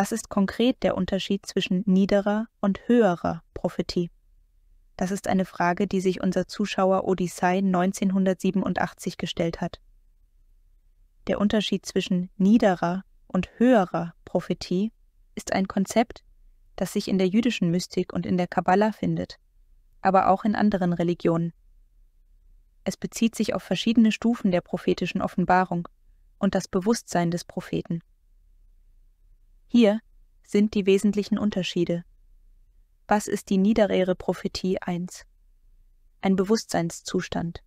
Was ist konkret der Unterschied zwischen niederer und höherer Prophetie? Das ist eine Frage, die sich unser Zuschauer Odyssei 1987 gestellt hat. Der Unterschied zwischen niederer und höherer Prophetie ist ein Konzept, das sich in der jüdischen Mystik und in der Kabbala findet, aber auch in anderen Religionen. Es bezieht sich auf verschiedene Stufen der prophetischen Offenbarung und das Bewusstsein des Propheten. Hier sind die wesentlichen Unterschiede. Was ist die niederere Prophetie 1? Ein Bewusstseinszustand.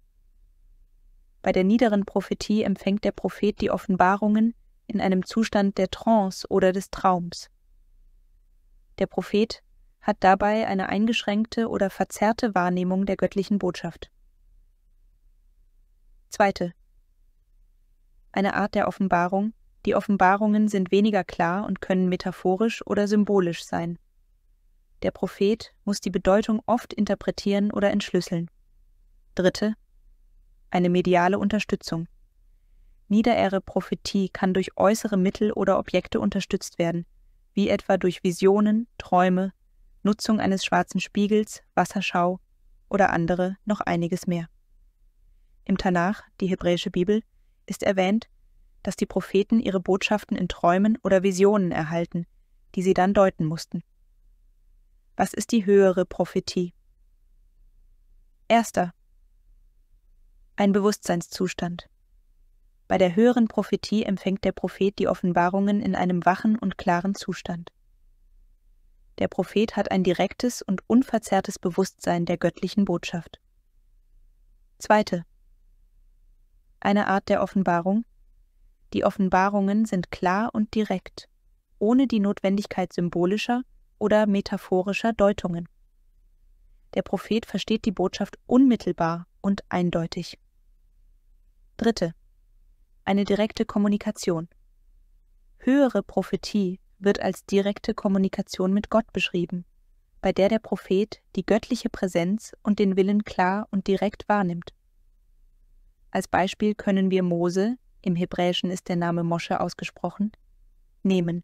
Bei der niederen Prophetie empfängt der Prophet die Offenbarungen in einem Zustand der Trance oder des Traums. Der Prophet hat dabei eine eingeschränkte oder verzerrte Wahrnehmung der göttlichen Botschaft. Zweite. Eine Art der Offenbarung, die Offenbarungen sind weniger klar und können metaphorisch oder symbolisch sein. Der Prophet muss die Bedeutung oft interpretieren oder entschlüsseln. Dritte. Eine mediale Unterstützung. Niederere Prophetie kann durch äußere Mittel oder Objekte unterstützt werden, wie etwa durch Visionen, Träume, Nutzung eines schwarzen Spiegels, Wasserschau oder andere noch einiges mehr. Im Tanach, die hebräische Bibel, ist erwähnt, dass die Propheten ihre Botschaften in Träumen oder Visionen erhalten, die sie dann deuten mussten. Was ist die höhere Prophetie? Erster. Ein Bewusstseinszustand. Bei der höheren Prophetie empfängt der Prophet die Offenbarungen in einem wachen und klaren Zustand. Der Prophet hat ein direktes und unverzerrtes Bewusstsein der göttlichen Botschaft. Zweite. Eine Art der Offenbarung, die Offenbarungen sind klar und direkt, ohne die Notwendigkeit symbolischer oder metaphorischer Deutungen. Der Prophet versteht die Botschaft unmittelbar und eindeutig. Dritte. Eine direkte Kommunikation. Höhere Prophetie wird als direkte Kommunikation mit Gott beschrieben, bei der der Prophet die göttliche Präsenz und den Willen klar und direkt wahrnimmt. Als Beispiel können wir Mose im Hebräischen ist der Name Mosche ausgesprochen, nehmen.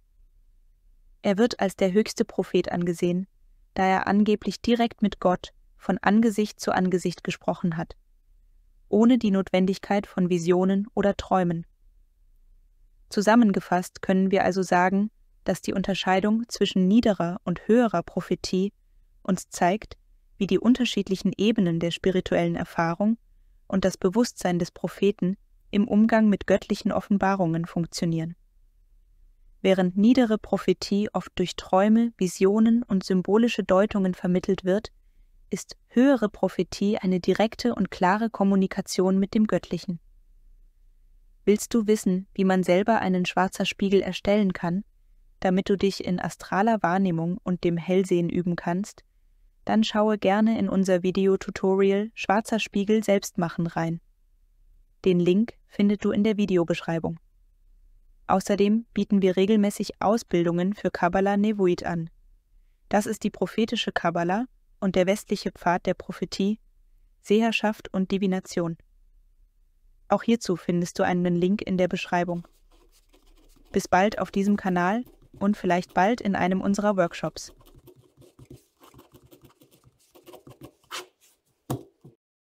Er wird als der höchste Prophet angesehen, da er angeblich direkt mit Gott von Angesicht zu Angesicht gesprochen hat, ohne die Notwendigkeit von Visionen oder Träumen. Zusammengefasst können wir also sagen, dass die Unterscheidung zwischen niederer und höherer Prophetie uns zeigt, wie die unterschiedlichen Ebenen der spirituellen Erfahrung und das Bewusstsein des Propheten im Umgang mit göttlichen Offenbarungen funktionieren. Während niedere Prophetie oft durch Träume, Visionen und symbolische Deutungen vermittelt wird, ist höhere Prophetie eine direkte und klare Kommunikation mit dem Göttlichen. Willst du wissen, wie man selber einen schwarzer Spiegel erstellen kann, damit du dich in astraler Wahrnehmung und dem Hellsehen üben kannst, dann schaue gerne in unser Videotutorial Schwarzer Spiegel selbst machen rein. Den Link findest du in der Videobeschreibung. Außerdem bieten wir regelmäßig Ausbildungen für Kabbalah Nevuit an. Das ist die prophetische Kabbalah und der westliche Pfad der Prophetie, Seherschaft und Divination. Auch hierzu findest du einen Link in der Beschreibung. Bis bald auf diesem Kanal und vielleicht bald in einem unserer Workshops.